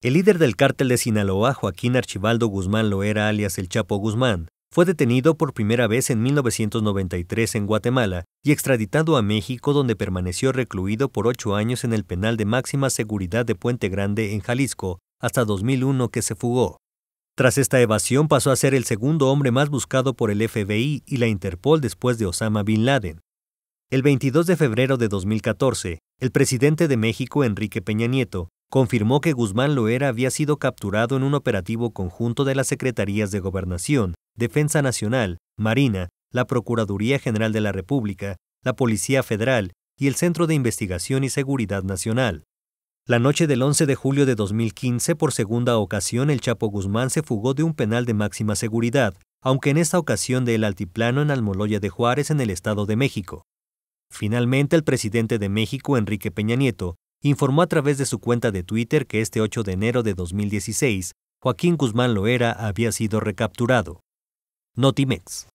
El líder del cártel de Sinaloa, Joaquín Archibaldo Guzmán Loera, alias el Chapo Guzmán, fue detenido por primera vez en 1993 en Guatemala y extraditado a México donde permaneció recluido por ocho años en el penal de máxima seguridad de Puente Grande en Jalisco, hasta 2001 que se fugó. Tras esta evasión pasó a ser el segundo hombre más buscado por el FBI y la Interpol después de Osama Bin Laden. El 22 de febrero de 2014, el presidente de México, Enrique Peña Nieto, confirmó que Guzmán Loera había sido capturado en un operativo conjunto de las Secretarías de Gobernación, Defensa Nacional, Marina, la Procuraduría General de la República, la Policía Federal y el Centro de Investigación y Seguridad Nacional. La noche del 11 de julio de 2015, por segunda ocasión, el Chapo Guzmán se fugó de un penal de máxima seguridad, aunque en esta ocasión del altiplano en Almoloya de Juárez, en el Estado de México. Finalmente, el presidente de México, Enrique Peña Nieto, informó a través de su cuenta de Twitter que este 8 de enero de 2016, Joaquín Guzmán Loera había sido recapturado. Notimex.